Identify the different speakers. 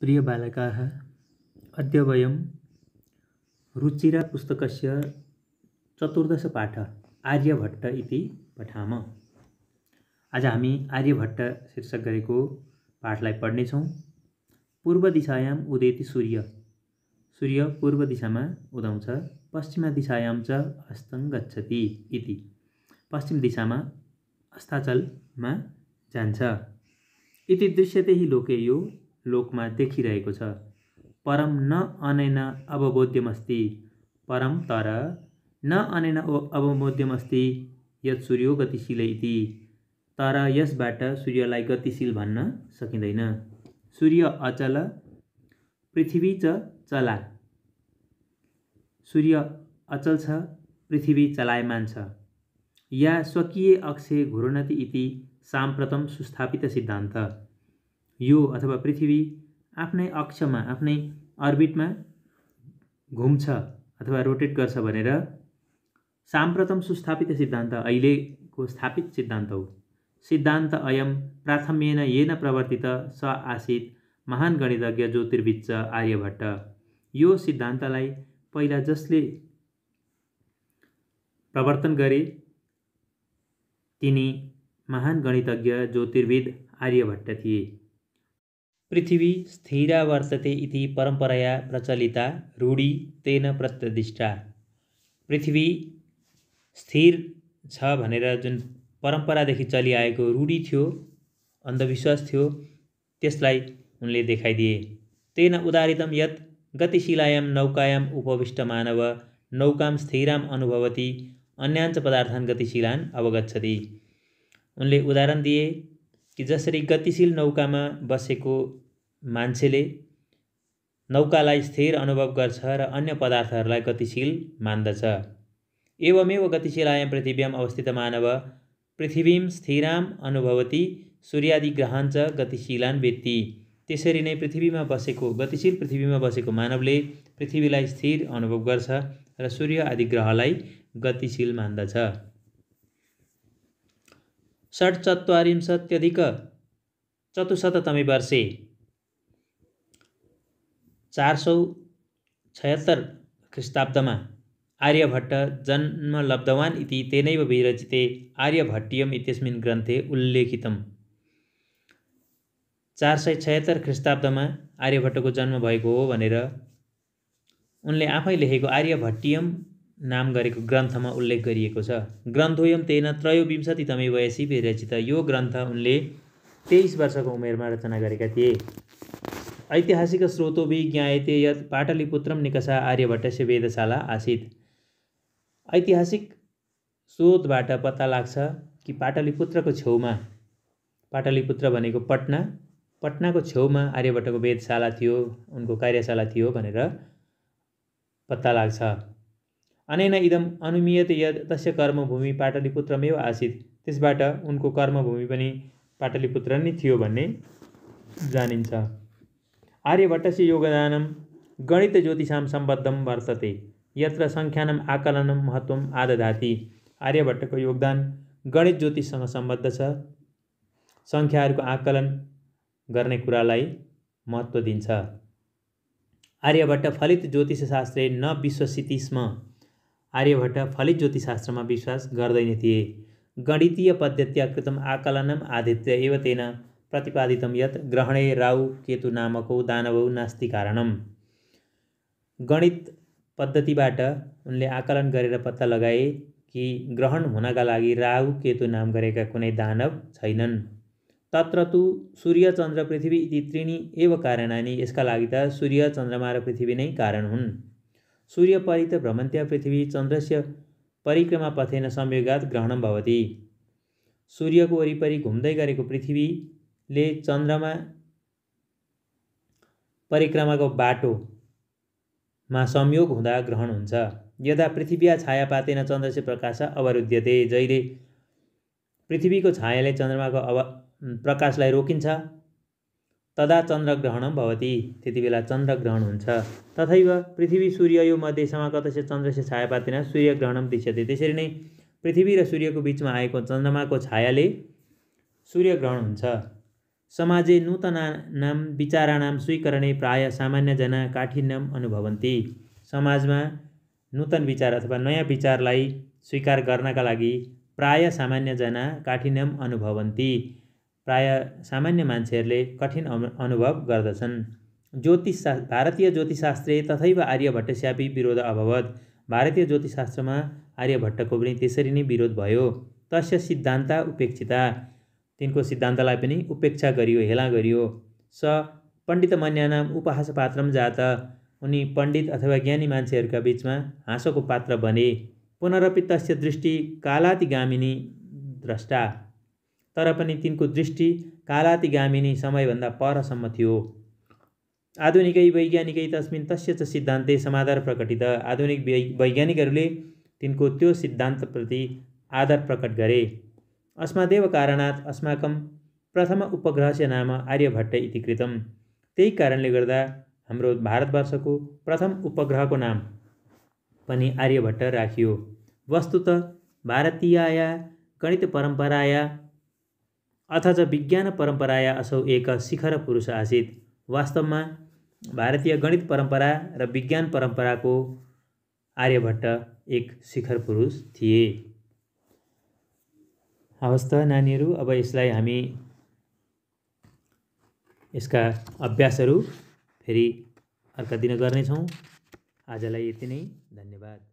Speaker 1: प्रियबालकाः अद्य वयं रुचिरा पुस्तकस्य चतुर्दशपाठ आर्यभट्ट इति पठामः आज हामी आर्यभट्ट शीर्षक गरेको पाठलाई पढ्नेछौँ पूर्व दिशायाम उदेति सूर्य सूर्य पूर्व दिशामा उदाउँछ पश्चिमा दिशायाम च अस्तङ गच्छति इति पश्चिम दिशामा अस्ताचलमा जान्छ इति दृश्यते हि लोके यो लोकमा देखिरहेको छ परम न अनेन अवबोध्यमस्ति परम तर न अनेन अवबोध्यमस्ति यत् सूर्य गतिशील इति तर यसबाट सूर्यलाई गतिशील भन्न सकिँदैन सूर्य अचल पृथ्वी च चला सूर्य अचल छ पृथ्वी चलायमान छ या स्वकीय अक्षे घुर्णति इति साम्प्रतम सुस्थापित सिद्धान्त यो अथवा पृथ्वी आफ्नै अक्षमा आफ्नै अर्बिटमा घुम्छ अथवा रोटेट गर्छ भनेर साम्प्रतम सुस्थापित सिद्धान्त अहिलेको स्थापित सिद्धान्त हो सिद्धान्त अयम प्राथम्येन येन प्रवर्तित स आसित महान गणितज्ञ ज्योतिर्विच आर्यभट्ट यो सिद्धान्तलाई पहिला जसले प्रवर्तन गरे तिनी महान गणितज्ञ ज्योतिर्विद आर्यभट्ट थिए पृथ्वी स्थिरा वर्तते इति परम्परया प्रचलिता रूढी तेन प्रतिष्ठा पृथ्वी स्थिर छ भनेर जुन परम्परादेखि चलिआएको रूढी थियो अन्धविश्वास थियो त्यसलाई उनले देखाइदिए तेन उदारितम यत गतिशिलायाम नौकायाम उपविष्ट मानव नौकाम स्थिराम अनुभवती अन्यांश पदार्थान् गतिशीलान अवगच्छति उनले उदाहरण दिए कि जसरी गतिशील नौकामा बसेको मान्छेले नौकालाई स्थिर अनुभव गर्छ र अन्य पदार्थहरूलाई गतिशील मान्दछ एवमेव गतिशील गतिशीलायाम पृथिव्याम अवस्थित मानव पृथ्वीम स्थिराम अनुभवती ग्रहान्छ गतिशीलान व्यक्ति त्यसरी नै पृथ्वीमा बसेको गतिशील पृथ्वीमा बसेको मानवले पृथ्वीलाई स्थिर अनुभव गर्छ र सूर्य आदि ग्रहलाई गतिशील मान्दछ षड्चत्वारिंशत्यधिकचतुशततमे वर्षे चार सौ छयत्तर ख्रिस्ताब्दमा आर्यभट्ट जन्म लब्धवान् इति तेनैव विरचिते आर्यभट्टियम इत्यस्मिन् ग्रन्थे उल्लेखितम् चार सय छयत्तर ख्रिस्ताब्दमा आर्यभट्टको जन्म भएको हो भनेर उनले आफै लेखेको आर्यभट्टियम नाम गरेको ग्रन्थमा उल्लेख गरिएको छ ग्रन्थोयम तेन तमे वयसी विरचित यो ग्रन्थ उनले तेइस वर्षको उमेरमा रचना गरेका थिए ऐतिहासिक स्रोतोभि ज्ञायते यत् पाटलिपुत्रम निकसा आर्यभट्टस्य वेदशाला आसित ऐतिहासिक स्रोतबाट पत्ता लाग्छ कि पाटलिपुत्रको छेउमा पाटलिपुत्र भनेको पटना पटनाको छेउमा आर्यभट्टको वेदशाला थियो उनको कार्यशाला थियो भनेर पत्ता लाग्छ अनेन इदम् अनुमीयते यद तस्य कर्मभूमि पाटलिपुत्रमेव आसीत् त्यसबाट उनको कर्मभूमि पनि पाटलिपुत्र नै थियो भन्ने जानिन्छ आर्यभट्टस्य योगदानं गणित सम्बद्धं वर्तते यत्र सङ्ख्यानम् आकलनं महत्त्वम आदधाति आर्यभट्टको योगदान गणित ज्योतिषसँग सम्बद्ध छ सङ्ख्याहरूको आकलन गर्ने कुरालाई महत्त्व दिन्छ आर्यभट्ट फलित ज्योतिषशास्त्रे न विश्वसितिस्म आर्यभट्ट फलित ज्योतिषशास्त्रमा विश्वास गर्दैन थिए गणितीय पद्धति कृतम आकलनम आदित्य एव तेन यत यत् ग्रहणे राहु केतु नामको दानव नास्ति कारणम गणित पद्धतिबाट उनले आकलन गरेर पत्ता लगाए कि ग्रहण हुनका लागि राहु केतु नाम गरेका कुनै दानव छैनन् तत्र तु सूर्य चन्द्र पृथ्वी इति त्रिणी एव कारणानि यसका लागि त सूर्य चन्द्रमा र पृथ्वी नै कारण हुन् सूर्य परित भ्रमन्त्या पृथ्वी चन्द्रस्य परिक्रमा पथेन संयोगात ग्रहणम भवति सूर्यको वरिपरि घुम्दै गरेको पृथ्वीले चन्द्रमा परिक्रमाको बाटोमा संयोग हुँदा ग्रहण हुन्छ यदा पृथ्वी छाया पातेन चन्द्रस्य प्रकाश अवरुध्यते जहिले पृथ्वीको छायाले चन्द्रमाको अव प्रकाशलाई रोकिन्छ तदा चन्द्रग्रहणं भवति त्यति बेला चन्द्रग्रहण हुन्छ तथैव पृथ्वी सूर्य यो मध्ये समागतस्य चन्द्रस्य सूर्य सूर्यग्रहणं दृश्यते त्यसरी नै पृथ्वी र सूर्यको बिचमा आएको चन्द्रमाको छायाले सूर्यग्रहण हुन्छ समाजे नूतना नाम विचाराणाम स्वीकरणे प्राय सामान्यजना काठिन्यम अनुभवन्ति समाजमा नूतन विचार अथवा नयाँ विचारलाई स्वीकार गर्नका लागि प्राय सामान्यजना काठिन्यम अनुभवन्ति प्राय सामान्य मान्छेहरूले कठिन अनुभव गर्दछन् ज्योतिषशा भारतीय ज्योतिषशास्त्रे तथैव स्यापी विरोध अभावत भारतीय ज्योतिषशास्त्रमा आर्यभट्टको पनि त्यसरी नै विरोध भयो तस्य सिद्धान्त उपेक्षिता तिनको सिद्धान्तलाई पनि उपेक्षा गरियो हेला गरियो स पण्डित मन्यानाम उपहास पात्रम जात उनी पण्डित अथवा ज्ञानी मान्छेहरूका बिचमा हाँसोको पात्र बने पुनरपि तस्य दृष्टि कालातिगामिनी द्रष्टा तर पनि तिनको दृष्टि कालातिगामिनी समयभन्दा परसम्म थियो आधुनिकै वैज्ञानिकै तस्मिन तस्य च सिद्धान्ते समाधार प्रकटित आधुनिक वैज्ञानिकहरूले तिनको त्यो सिद्धान्तप्रति आदर प्रकट गरे अस्मादेव कारणात् अस्माकम प्रथम उपग्रहस्य नाम आर्यभट्ट इति कृतम त्यही कारणले गर्दा हाम्रो भारतवर्षको प्रथम उपग्रहको नाम पनि आर्यभट्ट राखियो वस्तुत भारतीय गणित परम्पराया अथ च परम्पराया असौ एक शिखर पुरुष आसित वास्तवमा भारतीय गणित परम्परा र विज्ञान परम्पराको आर्यभट्ट एक शिखर पुरुष थिए हवस् त नानीहरू अब यसलाई हामी यसका अभ्यासहरू फेरि अर्का दिन गर्नेछौँ आजलाई यति नै धन्यवाद